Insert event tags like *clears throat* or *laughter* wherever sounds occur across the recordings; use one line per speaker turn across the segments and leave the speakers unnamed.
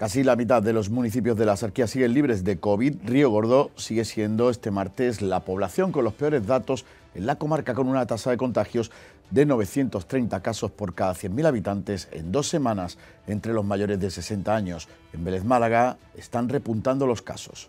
Casi la mitad de los municipios de la Sarquía siguen libres de COVID. Río Gordo sigue siendo este martes la población con los peores datos en la comarca, con una tasa de contagios de 930 casos por cada 100.000 habitantes en dos semanas entre los mayores de 60 años. En Vélez Málaga están repuntando los casos.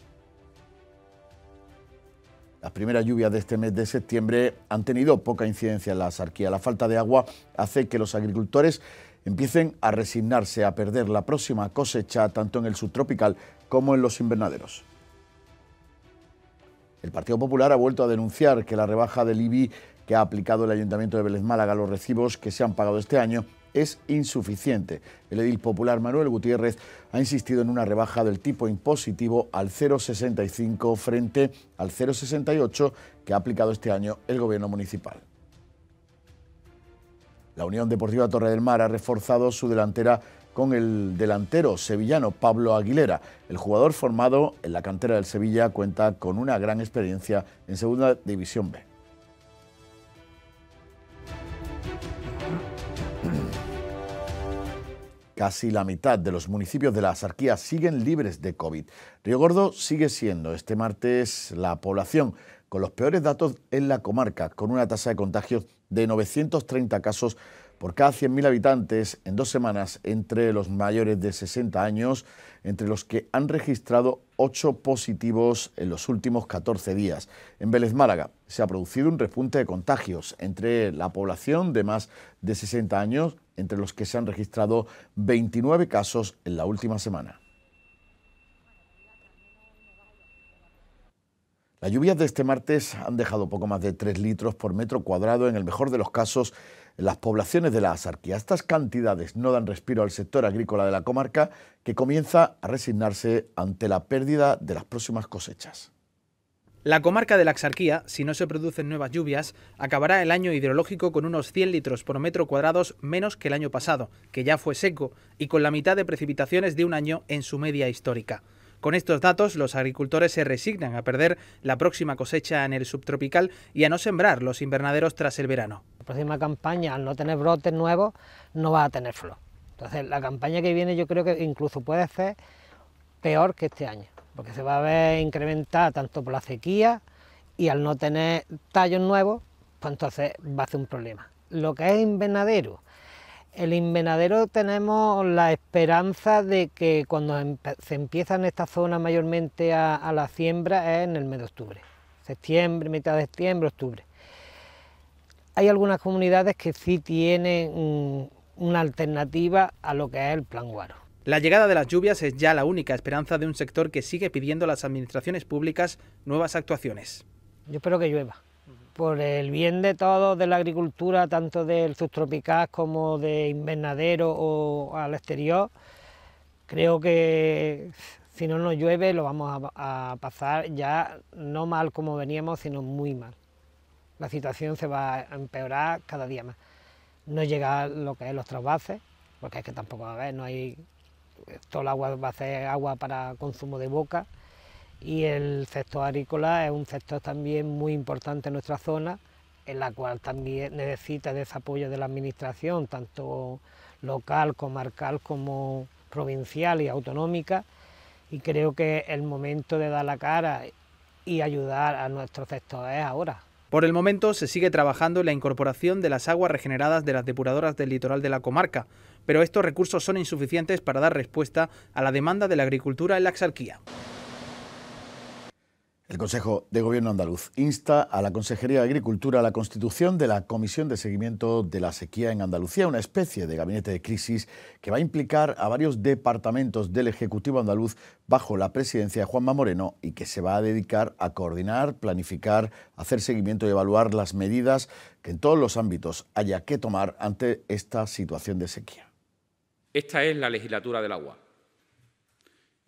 Las primeras lluvias de este mes de septiembre han tenido poca incidencia en la Sarquía. La falta de agua hace que los agricultores empiecen a resignarse a perder la próxima cosecha tanto en el subtropical como en los invernaderos. El Partido Popular ha vuelto a denunciar que la rebaja del IBI que ha aplicado el Ayuntamiento de Vélez Málaga a los recibos que se han pagado este año es insuficiente. El edil popular Manuel Gutiérrez ha insistido en una rebaja del tipo impositivo al 0,65 frente al 0,68 que ha aplicado este año el gobierno municipal. La Unión Deportiva Torre del Mar ha reforzado su delantera con el delantero sevillano Pablo Aguilera. El jugador formado en la cantera del Sevilla cuenta con una gran experiencia en Segunda División B. *clears throat* Casi la mitad de los municipios de la Asarquía siguen libres de COVID. Río Gordo sigue siendo este martes la población con los peores datos en la comarca, con una tasa de contagios de 930 casos por cada 100.000 habitantes en dos semanas entre los mayores de 60 años, entre los que han registrado 8 positivos en los últimos 14 días. En Vélez Málaga se ha producido un repunte de contagios entre la población de más de 60 años, entre los que se han registrado 29 casos en la última semana. Las lluvias de este martes han dejado poco más de 3 litros por metro cuadrado en el mejor de los casos en las poblaciones de la Axarquía. Estas cantidades no dan respiro al sector agrícola de la comarca que comienza a resignarse ante la pérdida de las próximas cosechas.
La comarca de la Axarquía, si no se producen nuevas lluvias, acabará el año hidrológico con unos 100 litros por metro cuadrados menos que el año pasado, que ya fue seco, y con la mitad de precipitaciones de un año en su media histórica. Con estos datos, los agricultores se resignan a perder la próxima cosecha en el subtropical y a no sembrar los invernaderos tras el verano.
La próxima campaña, al no tener brotes nuevos, no va a tener flor. Entonces, la campaña que viene yo creo que incluso puede ser peor que este año, porque se va a ver incrementada tanto por la sequía y al no tener tallos nuevos, pues entonces va a ser un problema. Lo que es invernadero, el invernadero tenemos la esperanza de que cuando se empieza en esta zona mayormente a, a la siembra es en el mes de octubre, septiembre, mitad de septiembre, octubre. Hay algunas comunidades que sí tienen mm, una alternativa a lo que es el plan guaro.
La llegada de las lluvias es ya la única esperanza de un sector que sigue pidiendo a las administraciones públicas nuevas actuaciones.
Yo espero que llueva por el bien de todos, de la agricultura, tanto del subtropical como de invernadero o al exterior, creo que si no nos llueve lo vamos a, pasar ya no mal como veníamos, sino muy mal. La situación se va a empeorar cada día más. No llega lo que es los trasvases, porque es que tampoco va a haber, no hay, todo el agua va a ser agua para consumo de boca y el sector agrícola es un sector también muy importante en nuestra zona, en la cual también necesita apoyo de la Administración, tanto local, comarcal como provincial y autonómica, y creo que el momento de dar la cara y ayudar a nuestro sector es ahora.
Por el momento se sigue trabajando en la incorporación de las aguas regeneradas de las depuradoras del litoral de la comarca, pero estos recursos son insuficientes para dar respuesta a la demanda de la agricultura en la exarquía.
El Consejo de Gobierno andaluz insta a la Consejería de Agricultura a la constitución de la Comisión de Seguimiento de la Sequía en Andalucía, una especie de gabinete de crisis que va a implicar a varios departamentos del Ejecutivo andaluz bajo la presidencia de Juanma Moreno y que se va a dedicar a coordinar, planificar, hacer seguimiento y evaluar las medidas que en todos los ámbitos haya que tomar ante esta situación de sequía.
Esta es la legislatura del agua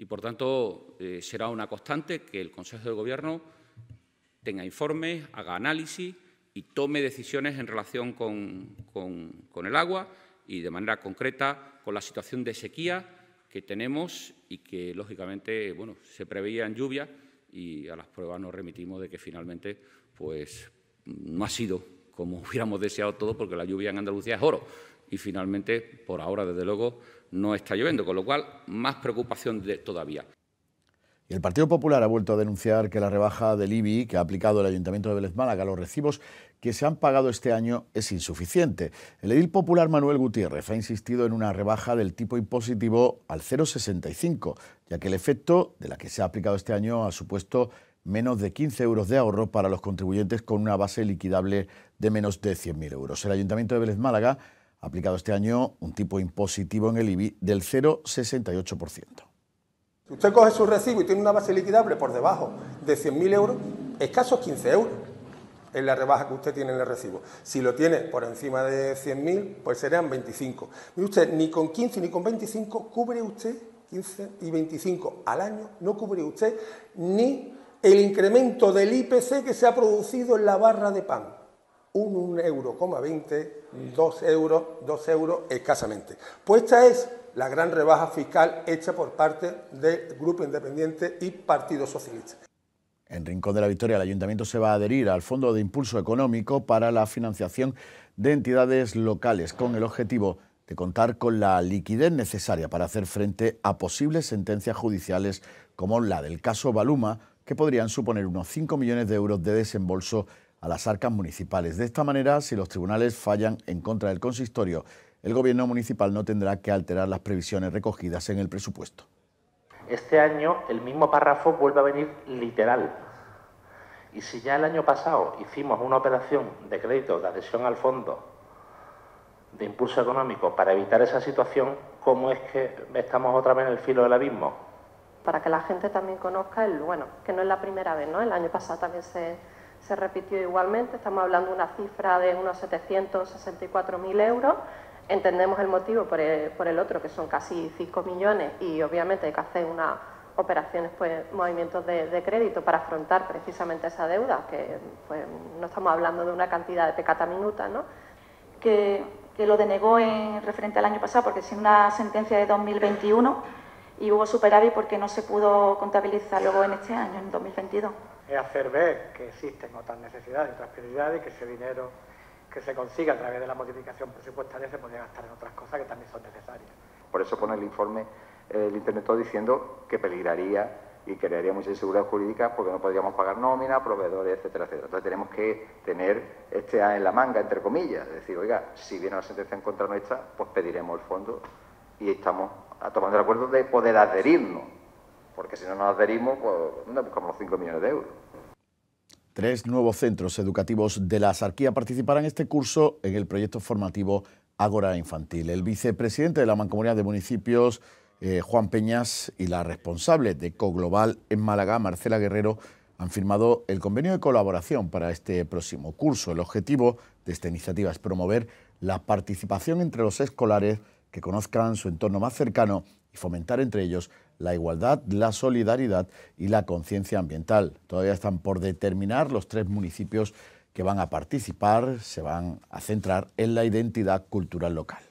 y, por tanto, eh, será una constante que el Consejo de Gobierno tenga informes, haga análisis y tome decisiones en relación con, el agua y, de manera concreta, con la situación de sequía que tenemos y que, lógicamente, bueno, se en lluvia y a las pruebas nos remitimos de que finalmente pues, no ha sido como *laughs* hubiéramos deseado todo, porque la lluvia en Andalucía es oro y finalmente, por ahora, desde luego, no está lloviendo, con lo cual más preocupación de, todavía.
el Partido Popular ha vuelto a denunciar que la rebaja del IBI que ha aplicado el Ayuntamiento de Vélez Málaga a los recibos que se han pagado este año es insuficiente. El edil popular Manuel Gutiérrez ha insistido en una rebaja del tipo impositivo al 0,65, ya que el efecto de la que se ha aplicado este año ha supuesto menos de 15 euros de ahorro para los contribuyentes con una base liquidable de menos de 100.000 euros. El Ayuntamiento de Vélez Málaga aplicado este año un tipo impositivo en el IBI del 0,68%.
Si usted coge su recibo y tiene una base liquidable por debajo de 100.000 euros, escasos 15 euros en la rebaja que usted tiene en el recibo. Si lo tiene por encima de 100.000, pues serían 25. Mire usted, ni con 15 ni con 25 cubre usted, 15 y 25 al año, no cubre usted ni el incremento del IPC que se ha producido en la barra de pan un 1,20 euro, 2 euros, 2 euros escasamente. Pues esta es la gran rebaja fiscal hecha por parte del Grupo Independiente y Partido Socialista.
En Rincón de la Victoria, el ayuntamiento se va a adherir al Fondo de Impulso Económico para la financiación de entidades locales, con el objetivo de contar con la liquidez necesaria para hacer frente a posibles sentencias judiciales como la del caso Baluma, que podrían suponer unos 5 millones de euros de desembolso a las arcas municipales. De esta manera, si los tribunales fallan en contra del consistorio, el gobierno municipal no tendrá que alterar las previsiones recogidas en el presupuesto.
Este año el mismo párrafo vuelve a venir literal. Y si ya el año pasado hicimos una operación de crédito de adhesión al fondo de impulso económico para evitar esa situación, ¿cómo es que estamos otra vez en el filo del abismo?
Para que la gente también conozca el, bueno, que no es la primera vez, ¿no? El año pasado también se, se repitió igualmente, estamos hablando de una cifra de unos 764.000 euros. Entendemos el motivo por el, otro, que son casi 5 millones, y obviamente hay que hacer unas operaciones, pues movimientos de, crédito para afrontar precisamente esa deuda, que pues, no estamos hablando de una cantidad de pecata minuta, ¿no? Que, lo denegó en referente al año pasado, porque sin una sentencia de 2021 y hubo superávit porque no se pudo contabilizar luego en este año, en 2022
es hacer ver que existen otras necesidades y otras prioridades y que ese dinero que se consiga a través de la modificación presupuestaria se puede gastar en otras cosas que también son necesarias.
Por eso pone el informe eh, el Internet todo diciendo que peligraría y crearía mucha inseguridad jurídica porque no podríamos pagar nóminas, proveedores, etcétera, etcétera. Entonces tenemos que tener este A en la manga, entre comillas, es decir, oiga, si viene una sentencia en contra nuestra, pues pediremos el fondo y estamos tomando el acuerdo de poder adherirnos porque si no nos adherimos, pues, ¿dónde buscamos los 5 millones de euros? Tres nuevos centros educativos de la Asarquía participarán este curso en el proyecto formativo Ágora Infantil. El vicepresidente de la Mancomunidad de Municipios, eh, Juan Peñas, y la responsable de CoGlobal en Málaga, Marcela Guerrero, han firmado el convenio de colaboración para este próximo curso. El objetivo de esta iniciativa es promover la participación entre los escolares que conozcan su entorno más cercano y fomentar entre ellos la igualdad, la solidaridad y la conciencia ambiental. Todavía están por determinar los tres municipios que van a participar, se van a centrar en la identidad cultural local.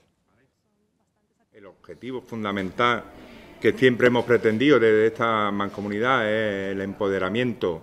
El objetivo fundamental que siempre hemos pretendido desde esta mancomunidad es el empoderamiento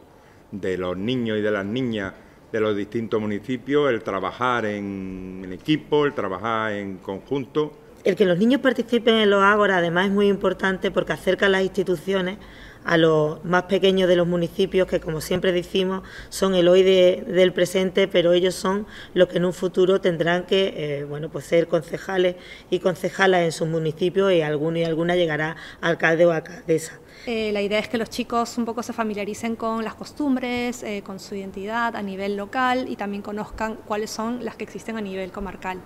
de los niños y de las niñas de los distintos municipios, el trabajar en, equipo, el trabajar en conjunto
el que los niños participen en los ágora además es muy importante porque acerca las instituciones a los más pequeños de los municipios que como siempre decimos son el hoy del presente pero ellos son los que en un futuro tendrán que eh, bueno pues ser concejales y concejalas en sus municipios y alguno y alguna llegará alcalde o alcaldesa. Eh, la idea es que los chicos
un poco se familiaricen con las costumbres, eh, con su identidad a nivel local y también conozcan cuáles son las que existen a nivel comarcal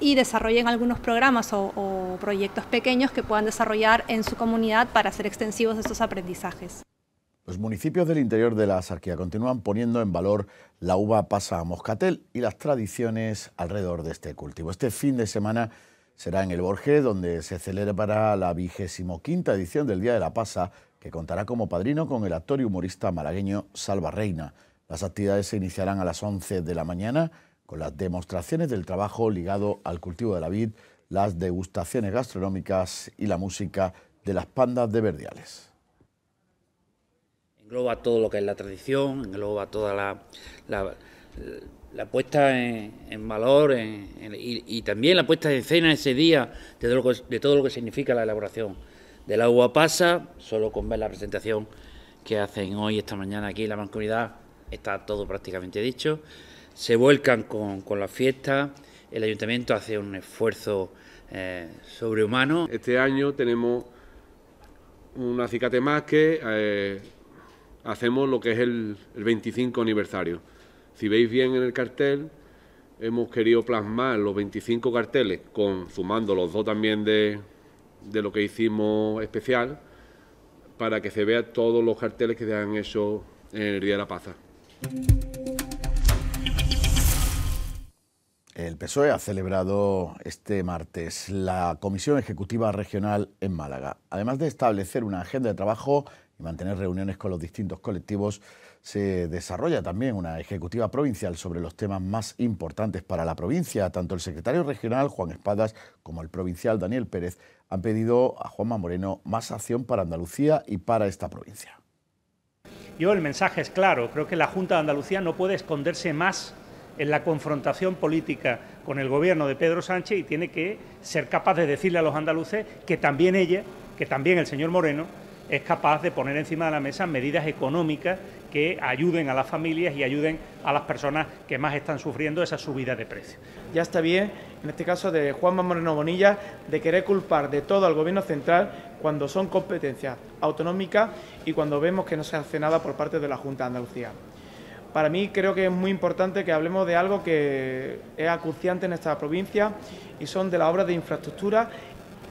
y desarrollen algunos programas o, proyectos pequeños que puedan desarrollar en su comunidad para hacer extensivos estos aprendizajes.
Los municipios del interior de la Sarquía continúan poniendo en valor la uva pasa moscatel y las tradiciones alrededor de este cultivo. Este fin de semana será en el Borges, donde se celebrará la vigésimo quinta edición del Día de la Pasa, que contará como padrino con el actor y humorista malagueño Salva Reina. Las actividades se iniciarán a las 11 de la mañana las demostraciones del trabajo ligado al cultivo de la vid, las degustaciones gastronómicas y la música de las pandas de verdiales.
Engloba todo lo que es la tradición, engloba toda la, la, puesta en, valor y, también la puesta en escena ese día de todo, lo que, significa la elaboración. Del agua pasa, solo con ver la presentación que hacen hoy, esta mañana aquí en la mancomunidad, está todo prácticamente dicho se vuelcan con, con la fiesta, el ayuntamiento hace un esfuerzo eh, sobrehumano. Este año tenemos un acicate más que eh, hacemos lo que es el, 25 aniversario. Si veis
bien en el cartel, hemos querido plasmar los 25 carteles, sumando los dos también de, de, lo que hicimos especial, para que se vean todos los carteles que se han hecho en el Día de la Paz.
El PSOE ha celebrado este martes la Comisión Ejecutiva Regional en Málaga. Además de establecer una agenda de trabajo y mantener reuniones con los distintos colectivos, se desarrolla también una ejecutiva provincial sobre los temas más importantes para la provincia. Tanto el secretario regional Juan Espadas como el provincial Daniel Pérez han pedido a Juanma Moreno más acción para Andalucía y para esta provincia.
Yo el mensaje es claro, creo que la Junta de Andalucía no puede esconderse más en la confrontación política con el gobierno de Pedro Sánchez y tiene que ser capaz de decirle a los andaluces que también ella, que también el señor Moreno, es capaz de poner encima de la mesa medidas económicas que ayuden a las familias y ayuden a las personas que más están sufriendo esa subida de precios. Ya está bien, en este caso de Juanma Moreno Bonilla,
de querer culpar de todo al Gobierno central cuando son competencias autonómicas y cuando vemos que no se hace nada por parte de la Junta de Andalucía para mí creo que es muy importante que hablemos de algo que es acuciante en esta provincia y son de las obras de infraestructura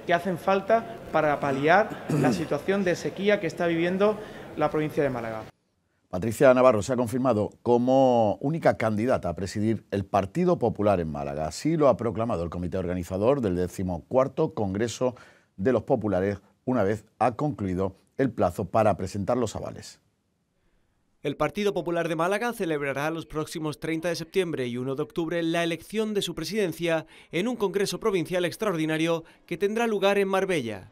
que hacen falta para paliar la *clears throat* situación de sequía que está viviendo la provincia de Málaga.
Patricia Navarro se ha confirmado como única candidata a presidir el Partido Popular en Málaga. Así lo ha proclamado el comité organizador del decimocuarto Congreso de los Populares una vez ha concluido el plazo para presentar los avales.
El Partido Popular de Málaga celebrará los próximos 30 de septiembre y 1 de octubre la elección de su presidencia en un Congreso Provincial Extraordinario que tendrá lugar en Marbella.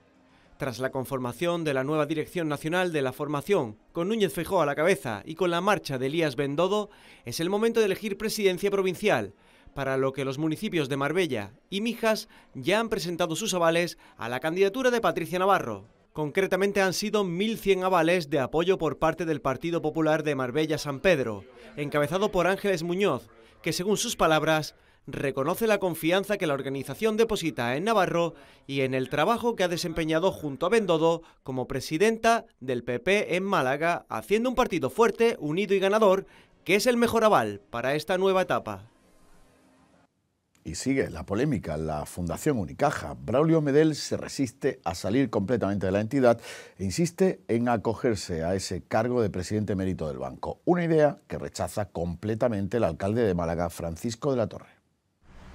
Tras la conformación de la nueva Dirección Nacional de la Formación, con Núñez Feijóo a la cabeza y con la marcha de Elías Bendodo, es el momento de elegir presidencia provincial, para lo que los municipios de Marbella y Mijas ya han presentado sus avales a la candidatura de Patricia Navarro. Concretamente han sido 1.100 avales de apoyo por parte del Partido Popular de Marbella-San Pedro, encabezado por Ángeles Muñoz, que según sus palabras, reconoce la confianza que la organización deposita en Navarro y en el trabajo que ha desempeñado junto a Bendodo como presidenta del PP en Málaga, haciendo un partido fuerte, unido y ganador, que es el mejor aval para esta nueva etapa.
Y sigue la polémica. La Fundación Unicaja, Braulio Medel, se resiste a salir completamente de la entidad e insiste en acogerse a ese cargo de presidente emérito del banco. Una idea que rechaza completamente el alcalde de Málaga, Francisco de la Torre.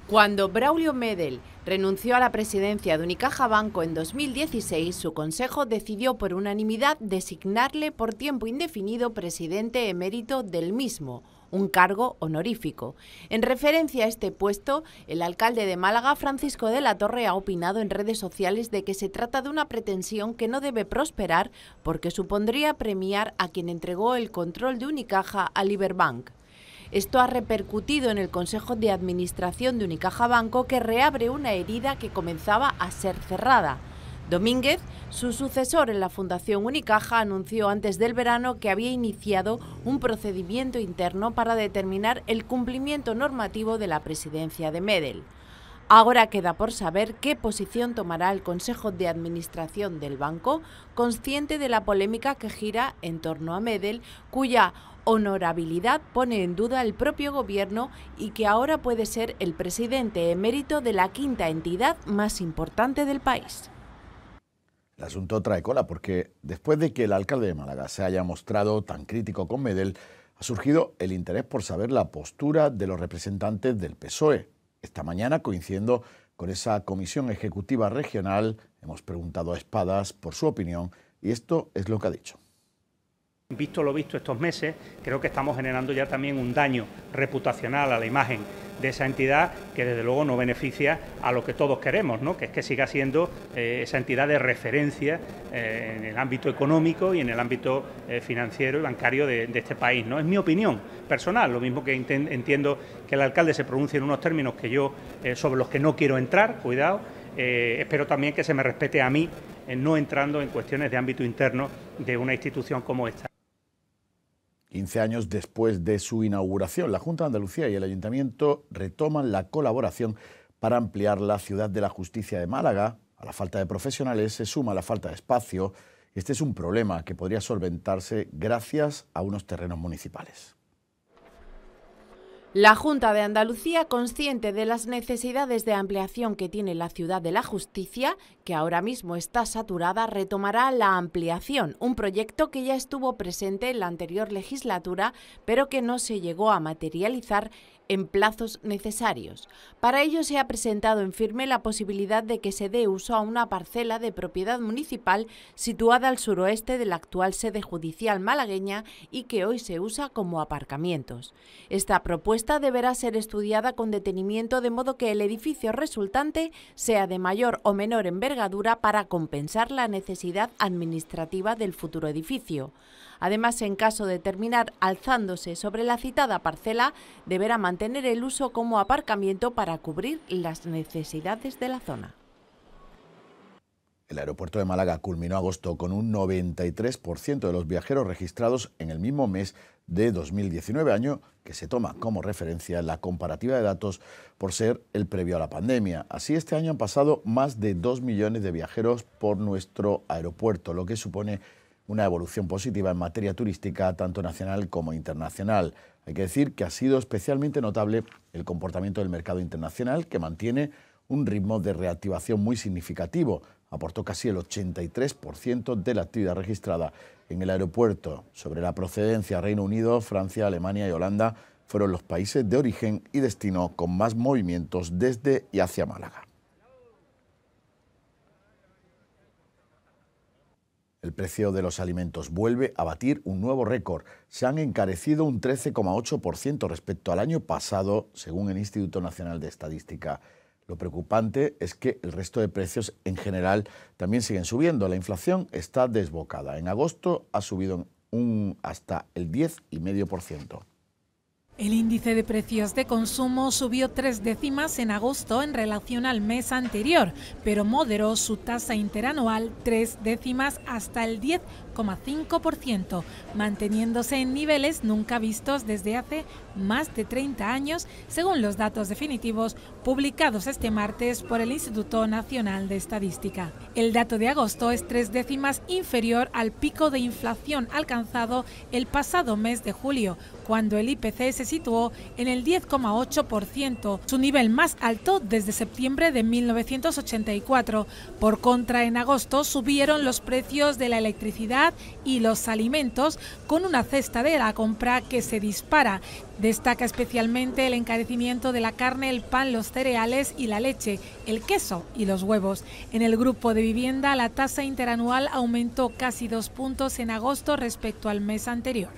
Cuando Braulio Medel renunció a la presidencia de Unicaja Banco en 2016, su consejo decidió por unanimidad designarle por tiempo indefinido presidente emérito del mismo un cargo honorífico. En referencia a este puesto, el alcalde de Málaga, Francisco de la Torre, ha opinado en redes sociales de que se trata de una pretensión que no debe prosperar porque supondría premiar a quien entregó el control de Unicaja a Liberbank. Esto ha repercutido en el Consejo de Administración de Unicaja Banco, que reabre una herida que comenzaba a ser cerrada. Domínguez, su sucesor en la Fundación Unicaja, anunció antes del verano que había iniciado un procedimiento interno para determinar el cumplimiento normativo de la presidencia de Medel. Ahora queda por saber qué posición tomará el Consejo de Administración del banco, consciente de la polémica que gira en torno a Medel, cuya honorabilidad pone en duda el propio gobierno y que ahora puede ser el presidente emérito de la quinta entidad más importante del país.
El asunto trae cola porque después de que el alcalde de Málaga se haya mostrado tan crítico con Medel, ha surgido el interés por saber la postura de los representantes del PSOE. Esta mañana, coincidiendo con esa comisión ejecutiva regional, hemos preguntado a Espadas por su opinión y esto es lo que ha dicho.
Visto lo visto estos meses, creo que estamos generando ya también un daño reputacional a la imagen de esa entidad que desde luego no beneficia a lo que todos queremos, ¿no? que es que siga siendo eh, esa entidad de referencia eh, en el ámbito económico y en el ámbito eh, financiero y bancario de, este país. ¿no? Es mi opinión personal, lo mismo que entiendo que el alcalde se pronuncie en unos términos que yo, sobre los que no quiero entrar, cuidado, espero también que se me respete a mí no entrando en cuestiones de ámbito interno de una
institución como esta. 15 años después de su inauguración, la Junta de Andalucía y el Ayuntamiento retoman la colaboración para ampliar la ciudad de la justicia de Málaga. A la falta de profesionales se suma la falta de espacio. Este es un problema que podría solventarse gracias a unos terrenos municipales.
La Junta de Andalucía, consciente de las necesidades de ampliación que tiene la ciudad de la justicia, que ahora mismo está saturada, retomará la ampliación, un proyecto que ya estuvo presente en la anterior legislatura, pero que no se llegó a materializar en plazos necesarios. Para ello se ha presentado en firme la posibilidad de que se dé uso a una parcela de propiedad municipal situada al suroeste de la actual sede judicial malagueña y que hoy se usa como aparcamientos. Esta propuesta deberá ser estudiada con detenimiento de modo que el edificio resultante sea de mayor o menor envergadura para compensar la necesidad administrativa del futuro edificio. Además, en caso de terminar alzándose sobre la citada parcela, deberá mantener el uso como aparcamiento para cubrir las necesidades de la zona.
El aeropuerto de Málaga culminó agosto con un 93% de los viajeros registrados en el mismo mes de 2019, año que se toma como referencia la comparativa de datos por ser el previo a la pandemia. Así, este año han pasado más de 2 millones de viajeros por nuestro aeropuerto, lo que supone una evolución positiva en materia turística, tanto nacional como internacional. Hay que decir que ha sido especialmente notable el comportamiento del mercado internacional, que mantiene un ritmo de reactivación muy significativo. Aportó casi el 83% de la actividad registrada en el aeropuerto. Sobre la procedencia, Reino Unido, Francia, Alemania y Holanda fueron los países de origen y destino con más movimientos desde y hacia Málaga. El precio de los alimentos vuelve a batir un nuevo récord. Se han encarecido un 13,8% respecto al año pasado, según el Instituto Nacional de Estadística. Lo preocupante es que el resto de precios en general también siguen subiendo. La inflación está desbocada. En agosto ha subido hasta el 10,5%.
El índice de precios de consumo subió tres décimas en agosto en relación al mes anterior, pero moderó su tasa interanual tres décimas hasta el 10%. 5%, manteniéndose en niveles nunca vistos desde hace más de 30 años, según los datos definitivos publicados este martes por el Instituto Nacional de Estadística. El dato de agosto es tres décimas inferior al pico de inflación alcanzado el pasado mes de julio, cuando el IPC se situó en el 10,8%, su nivel más alto desde septiembre de 1984. Por contra, en agosto subieron los precios de la electricidad, y los alimentos con una cesta de la compra que se dispara. Destaca especialmente el encarecimiento de la carne, el pan, los cereales y la leche, el queso y los huevos. En el grupo de vivienda, la tasa interanual aumentó casi dos puntos en agosto respecto al mes anterior.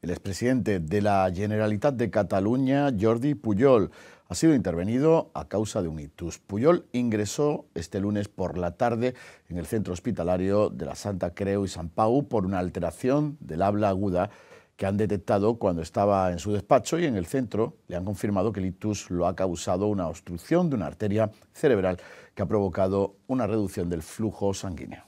El expresidente de la Generalitat de Cataluña, Jordi Puyol ha sido intervenido a causa de un ictus. Puyol ingresó este lunes por la tarde en el centro hospitalario de la Santa Creu y San Pau por una alteración del habla aguda que han detectado cuando estaba en su despacho y en el centro le han confirmado que el ictus lo ha causado una obstrucción de una arteria cerebral que ha provocado una reducción del flujo sanguíneo.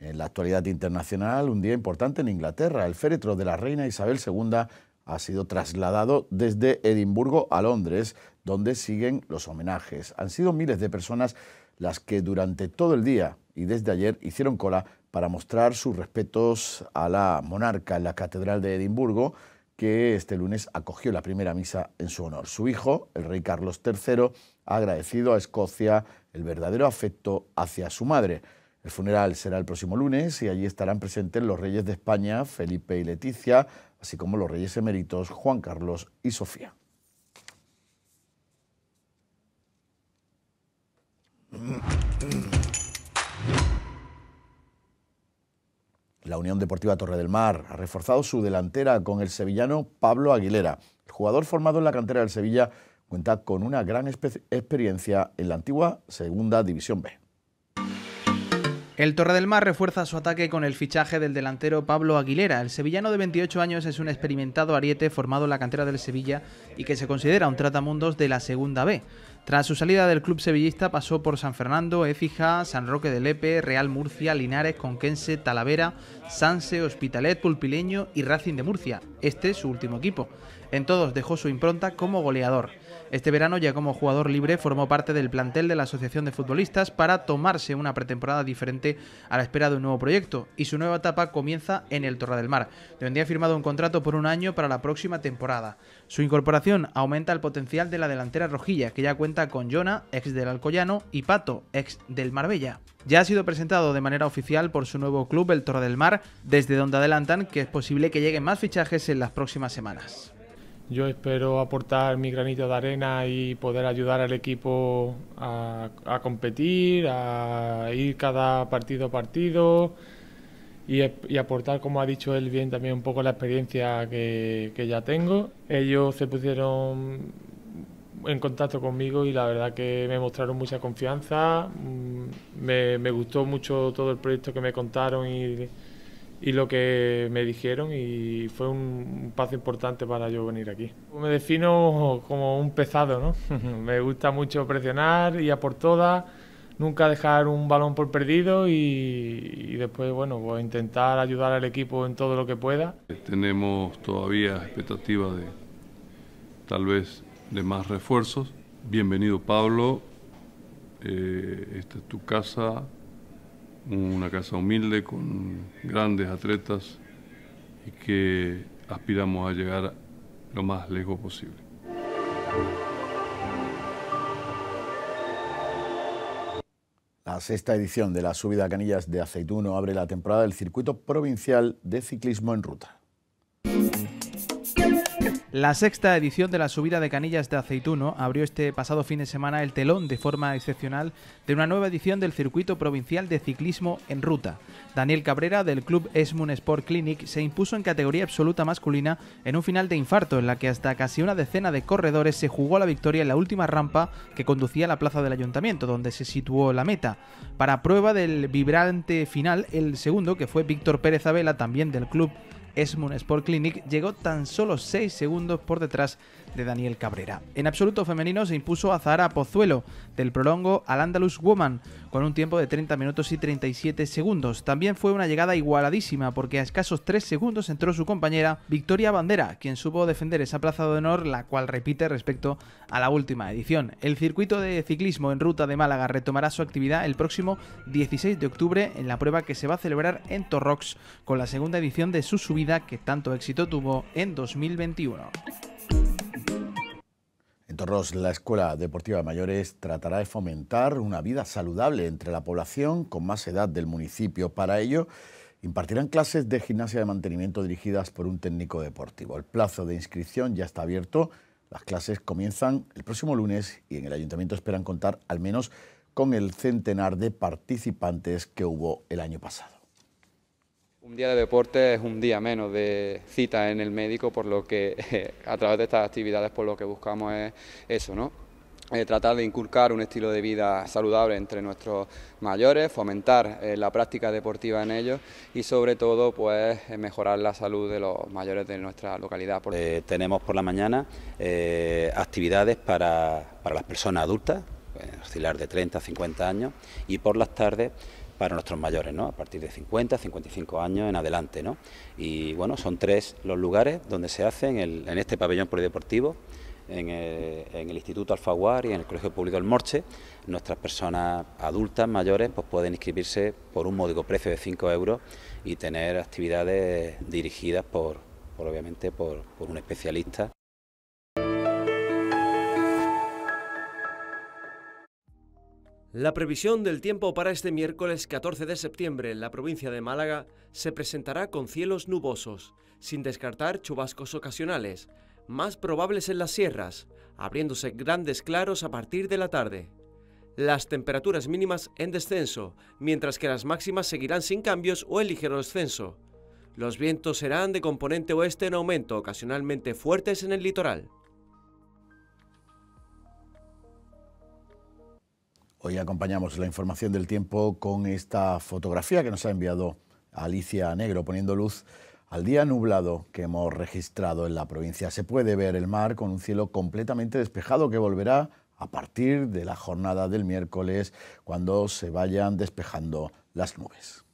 En la actualidad internacional, un día importante en Inglaterra, el féretro de la reina Isabel II ha sido trasladado desde Edimburgo a Londres, donde siguen los homenajes. Han sido miles de personas las que durante todo el día y desde ayer hicieron cola para mostrar sus respetos a la monarca en la Catedral de Edimburgo, que este lunes acogió la primera misa en su honor. Su hijo, el rey Carlos III, ha agradecido a Escocia el verdadero afecto hacia su madre. El funeral será el próximo lunes y allí estarán presentes los reyes de España, Felipe y Leticia, así como los reyes eméritos Juan Carlos y Sofía. La Unión Deportiva Torre del Mar ha reforzado su delantera con el sevillano Pablo Aguilera. El jugador formado en la cantera del Sevilla cuenta con una gran experiencia en la antigua Segunda División B.
El Torre del Mar refuerza su ataque con el fichaje del delantero Pablo Aguilera. El sevillano de 28 años es un experimentado ariete formado en la cantera del Sevilla y que se considera un tratamundos de la Segunda B. Tras su salida del club sevillista pasó por San Fernando, Écija, San Roque de Lepe, Real Murcia, Linares, Conquense, Talavera, Sanse, Hospitalet, Pulpileño y Racing de Murcia. Este es su último equipo. En todos dejó su impronta como goleador. Este verano, ya como jugador libre, formó parte del plantel de la Asociación de Futbolistas para tomarse una pretemporada diferente a la espera de un nuevo proyecto y su nueva etapa comienza en el Torre del Mar, donde ha firmado un contrato por un año para la próxima temporada. Su incorporación aumenta el potencial de la delantera rojilla, que ya cuenta con Jona, ex del Alcoyano, y Pato, ex del Marbella. Ya ha sido presentado de manera oficial por su nuevo club, el Torre del Mar, desde donde adelantan que es posible que lleguen más fichajes en las próximas semanas.
Yo espero aportar mi granito de arena y poder ayudar al equipo a, competir, a ir cada partido a partido y, aportar, como ha dicho él bien, también un poco la experiencia que, ya tengo. Ellos se pusieron en contacto conmigo y la verdad que me mostraron mucha confianza. Mm, me, me gustó mucho todo el proyecto que me contaron y y lo que me dijeron y fue un paso importante para yo venir aquí. Me defino como un pesado, ¿no? *laughs* me gusta mucho presionar y a por todas, nunca dejar un balón por perdido y, después, bueno, a pues intentar ayudar al equipo en todo lo que pueda. Tenemos todavía expectativas de tal vez de más refuerzos. Bienvenido Pablo, eh, esta es tu casa, una casa humilde con grandes atletas y que aspiramos a llegar lo más lejos posible.
La sexta edición de la subida a Canillas de Aceituno abre la temporada del circuito provincial de ciclismo en ruta.
La sexta edición de la subida de canillas de aceituno abrió este pasado fin de semana el telón de forma excepcional de una nueva edición del circuito provincial de ciclismo en ruta. Daniel Cabrera del club Esmun Sport Clinic se impuso en categoría absoluta masculina en un final de infarto en la que hasta casi una decena de corredores se jugó la victoria en la última rampa que conducía a la plaza del ayuntamiento donde se situó la meta. Para prueba del vibrante final, el segundo, que fue Víctor Pérez Abela, también del club Esmun Sport Clinic llegó tan solo 6 segundos por detrás Daniel Cabrera. En absoluto femenino se impuso a Zahara Pozuelo del prolongo al Andalus Woman con un tiempo de 30 minutos y 37 segundos. También fue una llegada igualadísima porque a escasos 3 segundos entró su compañera Victoria Bandera, quien supo defender esa plaza de honor, la cual repite respecto a la última edición. El circuito de ciclismo en ruta de Málaga retomará su actividad el próximo 16 de octubre en la prueba que se va a celebrar en Torrox con la segunda edición de su subida que tanto éxito tuvo en 2021
la Escuela Deportiva de Mayores tratará de fomentar una vida saludable entre la población con más edad del municipio. Para ello, impartirán clases de gimnasia de mantenimiento dirigidas por un técnico deportivo. El plazo de inscripción ya está abierto. Las clases comienzan el próximo lunes y en el ayuntamiento esperan contar al menos con el centenar de participantes que hubo el año pasado.
Un día de deporte es un día menos de cita en el médico, por lo que *laughs* a través de estas actividades por lo que buscamos es eso, ¿no? Eh, tratar de inculcar un estilo de vida saludable entre nuestros mayores, fomentar eh, la práctica deportiva en ellos y sobre todo pues eh, mejorar la salud de los mayores de nuestra localidad. tenemos por la mañana actividades para, para las personas adultas, oscilar de 30 a 50 años y por las tardes para nuestros mayores, ¿no? a partir de 50, 55 años en adelante. ¿no? Y bueno, son tres los lugares donde se hacen en, este pabellón polideportivo. En el, Instituto Alfaguar y en el Colegio Público del Morche, nuestras personas adultas, mayores, pues pueden inscribirse por un módico precio de 5 euros y tener actividades dirigidas por, por obviamente, por un especialista.
La previsión del tiempo para este miércoles 14 de septiembre en la provincia de Málaga se presentará con cielos nubosos, sin descartar chubascos ocasionales, más probables en las sierras, abriéndose grandes claros a partir de la tarde. Las temperaturas mínimas en descenso, mientras que las máximas seguirán sin cambios o en ligero descenso. Los vientos serán de componente oeste en aumento, ocasionalmente fuertes en el litoral.
Hoy acompañamos la información del tiempo con esta fotografía que nos ha enviado Alicia Negro, poniendo luz al día nublado que hemos registrado en la provincia. Se puede ver el mar con un cielo completamente despejado que volverá a partir de la jornada del miércoles cuando se vayan despejando las nubes.